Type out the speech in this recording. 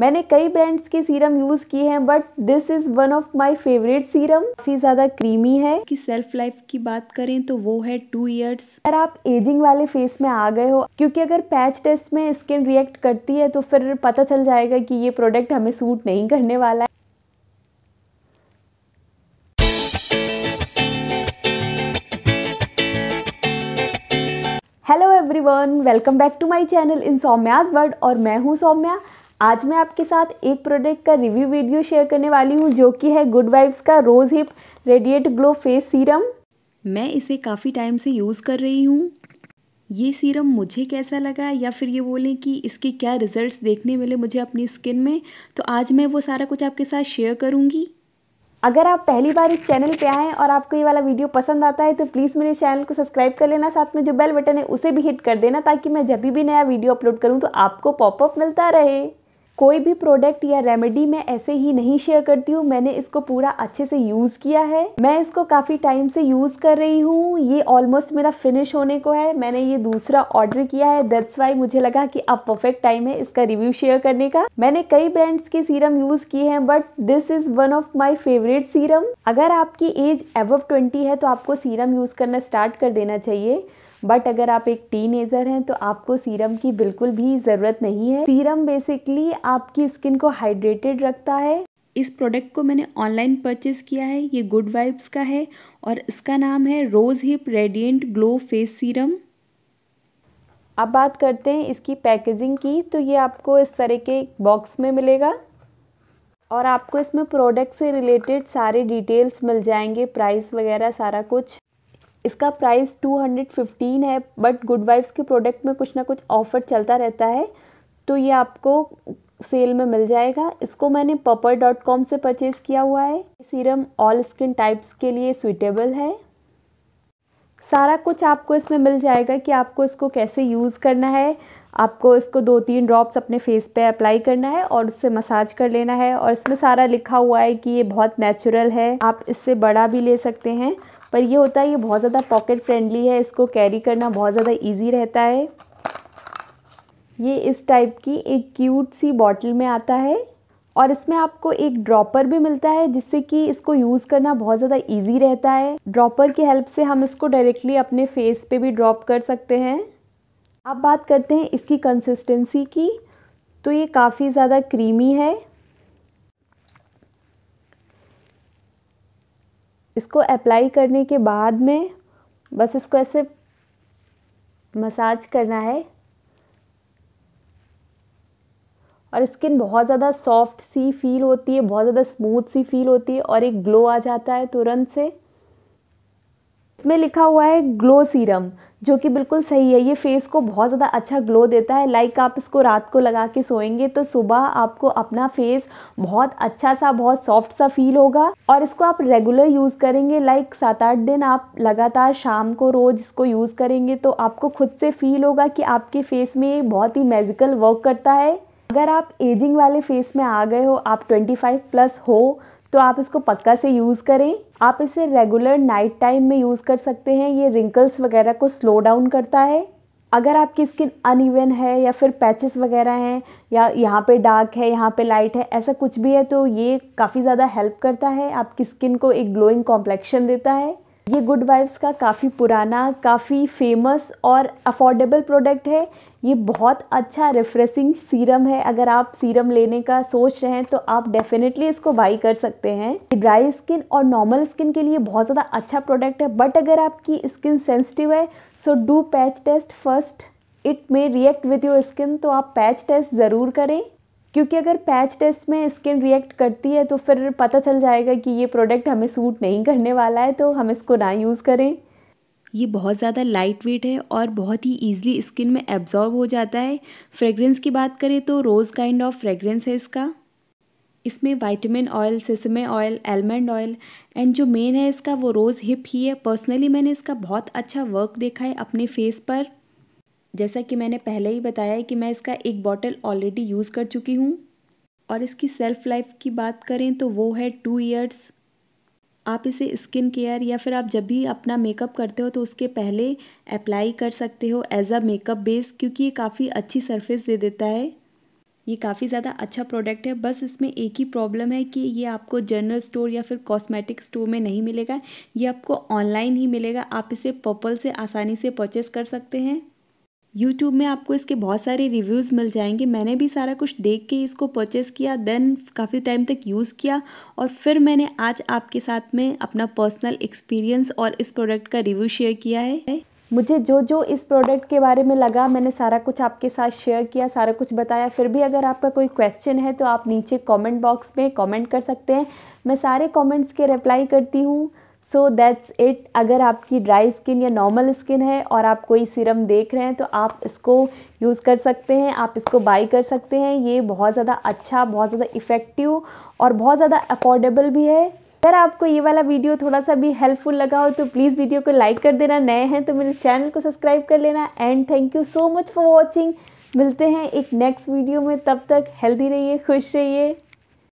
मैंने कई ब्रांड्स के सीरम यूज़ किए हैं but this is one of my favourite serum काफ़ी ज़्यादा क्रीमी है की सेल्फ लाइफ की बात करें तो वो है टू ईयर्स अगर आप एजिंग वाले फेस में आ गए हो क्योंकि अगर पैच टेस्ट में स्किन रिएक्ट करती है तो फिर पता चल जाएगा कि ये प्रोडक्ट हमें सूट नहीं करने वाला है hello everyone welcome back to my channel in Saumya's world और मैं हूं सौम्या आज मैं आपके साथ एक प्रोडक्ट का रिव्यू वीडियो शेयर करने वाली हूँ जो कि है गुड वाइब्स का rose hip radiant glow face serum मैं इसे काफ़ी टाइम से यूज़ कर रही हूँ ये सीरम मुझे कैसा लगा या फिर ये बोलें कि इसके क्या रिजल्ट्स देखने मिले मुझे अपनी स्किन में तो आज मैं वो सारा कुछ आपके साथ शेयर करूँगी अगर आप पहली बार इस चैनल पे आएँ और आपको ये वाला वीडियो पसंद आता है तो प्लीज़ मेरे चैनल को सब्सक्राइब कर लेना साथ में जो बेल बटन है उसे भी हिट कर देना ताकि मैं जब भी नया वीडियो अपलोड करूँ तो आपको पॉपअप मिलता रहे कोई भी प्रोडक्ट या रेमेडी मैं ऐसे ही नहीं शेयर करती हूँ मैंने इसको पूरा अच्छे से यूज़ किया है मैं इसको काफ़ी टाइम से यूज़ कर रही हूँ ये ऑलमोस्ट मेरा फिनिश होने को है मैंने ये दूसरा ऑर्डर किया है दैट्स वाई मुझे लगा कि अब परफेक्ट टाइम है इसका रिव्यू शेयर करने का मैंने कई ब्रांड्स के सीरम यूज़ किए हैं but this is one of my favourite serum अगर आपकी एज एबव ट्वेंटी है तो आपको सीरम यूज़ करना स्टार्ट कर देना चाहिए बट अगर आप एक टीन हैं तो आपको सीरम की बिल्कुल भी ज़रूरत नहीं है सीरम बेसिकली आपकी स्किन को हाइड्रेटेड रखता है इस प्रोडक्ट को मैंने ऑनलाइन परचेज़ किया है ये गुड वाइब्स का है और इसका नाम है rose hip radiant glow face serum अब बात करते हैं इसकी पैकेजिंग की तो ये आपको इस तरह के बॉक्स में मिलेगा और आपको इसमें प्रोडक्ट से रिलेटेड सारे डिटेल्स मिल जाएंगे प्राइस वगैरह सारा कुछ इसका प्राइस 215 है बट गुड वाइफ्स के प्रोडक्ट में कुछ ना कुछ ऑफ़र चलता रहता है तो ये आपको सेल में मिल जाएगा इसको मैंने पपर डॉट कॉम से परचेज़ किया हुआ है सीरम ऑल स्किन टाइप्स के लिए सुइटेबल है सारा कुछ आपको इसमें मिल जाएगा कि आपको इसको कैसे यूज़ करना है आपको इसको दो तीन ड्रॉप्स अपने फेस पे अप्लाई करना है और उससे मसाज कर लेना है और इसमें सारा लिखा हुआ है कि ये बहुत नेचुरल है आप इससे बड़ा भी ले सकते हैं पर ये होता है ये बहुत ज़्यादा पॉकेट फ्रेंडली है इसको कैरी करना बहुत ज़्यादा ईजी रहता है ये इस टाइप की एक क्यूट सी बॉटल में आता है और इसमें आपको एक ड्रॉपर भी मिलता है जिससे कि इसको यूज़ करना बहुत ज़्यादा इजी रहता है ड्रॉपर की हेल्प से हम इसको डायरेक्टली अपने फेस पे भी ड्रॉप कर सकते हैं अब बात करते हैं इसकी कंसिस्टेंसी की तो ये काफ़ी ज़्यादा क्रीमी है इसको अप्लाई करने के बाद में बस इसको ऐसे मसाज करना है और स्किन बहुत ज़्यादा सॉफ्ट सी फील होती है बहुत ज़्यादा स्मूथ सी फील होती है और एक ग्लो आ जाता है तुरंत से इसमें लिखा हुआ है ग्लो सीरम जो कि बिल्कुल सही है ये फेस को बहुत ज़्यादा अच्छा ग्लो देता है लाइक आप इसको रात को लगा के सोएंगे तो सुबह आपको अपना फेस बहुत अच्छा सा बहुत सॉफ्ट सा फील होगा और इसको आप रेगुलर यूज़ करेंगे लाइक सात आठ दिन आप लगातार शाम को रोज़ इसको यूज़ करेंगे तो आपको खुद से फील होगा कि आपके फेस में बहुत ही मेजिकल वर्क करता है अगर आप एजिंग वाले फेस में आ गए हो आप ट्वेंटी प्लस हो तो आप इसको पक्का से यूज़ करें आप इसे रेगुलर नाइट टाइम में यूज़ कर सकते हैं ये रिंकल्स वगैरह को स्लो डाउन करता है अगर आपकी स्किन अनइवन है या फिर पैचेस वगैरह हैं या यहाँ पे डार्क है यहाँ पे लाइट है ऐसा कुछ भी है तो ये काफ़ी ज़्यादा हेल्प करता है आपकी स्किन को एक ग्लोइंग कॉम्प्लेक्शन देता है ये गुड वाइब्स का काफ़ी पुराना काफ़ी फेमस और अफोर्डेबल प्रोडक्ट है ये बहुत अच्छा रिफ्रेशिंग सीरम है अगर आप सीरम लेने का सोच रहे हैं तो आप डेफिनेटली इसको बाई कर सकते हैं ड्राई स्किन और नॉर्मल स्किन के लिए बहुत ज़्यादा अच्छा प्रोडक्ट है बट अगर आपकी स्किन सेंसिटिव है so do patch test first it may react with your skin तो आप पैच टेस्ट ज़रूर करें क्योंकि अगर पैच टेस्ट में स्किन रिएक्ट करती है तो फिर पता चल जाएगा कि ये प्रोडक्ट हमें सूट नहीं करने वाला है तो हम इसको ना यूज़ करें ये बहुत ज़्यादा लाइट वेट है और बहुत ही ईजिली स्किन में एब्जॉर्ब हो जाता है फ्रेगरेंस की बात करें तो रोज़ काइंड ऑफ फ्रेगरेंस है इसका इसमें vitamin oil sesame oil almond oil and जो मेन है इसका वो रोज़ हिप ही है पर्सनली मैंने इसका बहुत अच्छा वर्क देखा है अपने फेस पर जैसा कि मैंने पहले ही बताया है कि मैं इसका एक बॉटल ऑलरेडी यूज़ कर चुकी हूँ और इसकी सेल्फ़ लाइफ की बात करें तो वो है टू ईयर्स आप इसे स्किन केयर या फिर आप जब भी अपना मेकअप करते हो तो उसके पहले अप्लाई कर सकते हो एज अ मेकअप बेस क्योंकि ये काफ़ी अच्छी सरफेस दे देता है ये काफ़ी ज़्यादा अच्छा प्रोडक्ट है बस इसमें एक ही प्रॉब्लम है कि ये आपको जनरल स्टोर या फिर कॉस्मेटिक स्टोर में नहीं मिलेगा ये आपको ऑनलाइन ही मिलेगा आप इसे पर्पल से आसानी से परचेस कर सकते हैं यूट्यूब में आपको इसके बहुत सारे रिव्यूज़ मिल जाएंगे मैंने भी सारा कुछ देख के इसको परचेस किया देन काफ़ी टाइम तक यूज़ किया और फिर मैंने आज आपके साथ में अपना पर्सनल एक्सपीरियंस और इस प्रोडक्ट का रिव्यू शेयर किया है मुझे जो जो इस प्रोडक्ट के बारे में लगा मैंने सारा कुछ आपके साथ शेयर किया सारा कुछ बताया फिर भी अगर आपका कोई क्वेश्चन है तो आप नीचे कमेंट बॉक्स में कमेंट कर सकते हैं मैं सारे कमेंट्स के रिप्लाई करती हूँ सो दैट्स इट अगर आपकी ड्राई स्किन या नॉर्मल स्किन है और आप कोई सीरम देख रहे हैं तो आप इसको यूज़ कर सकते हैं आप इसको बाई कर सकते हैं ये बहुत ज़्यादा अच्छा बहुत ज़्यादा इफ़ेक्टिव और बहुत ज़्यादा अफोर्डेबल भी है अगर आपको ये वाला वीडियो थोड़ा सा भी हेल्पफुल लगा हो तो प्लीज़ वीडियो को लाइक कर देना नए हैं तो मेरे चैनल को सब्सक्राइब कर लेना and thank you so much for watching मिलते हैं एक नेक्स्ट वीडियो में तब तक हेल्दी रहिए खुश रहिए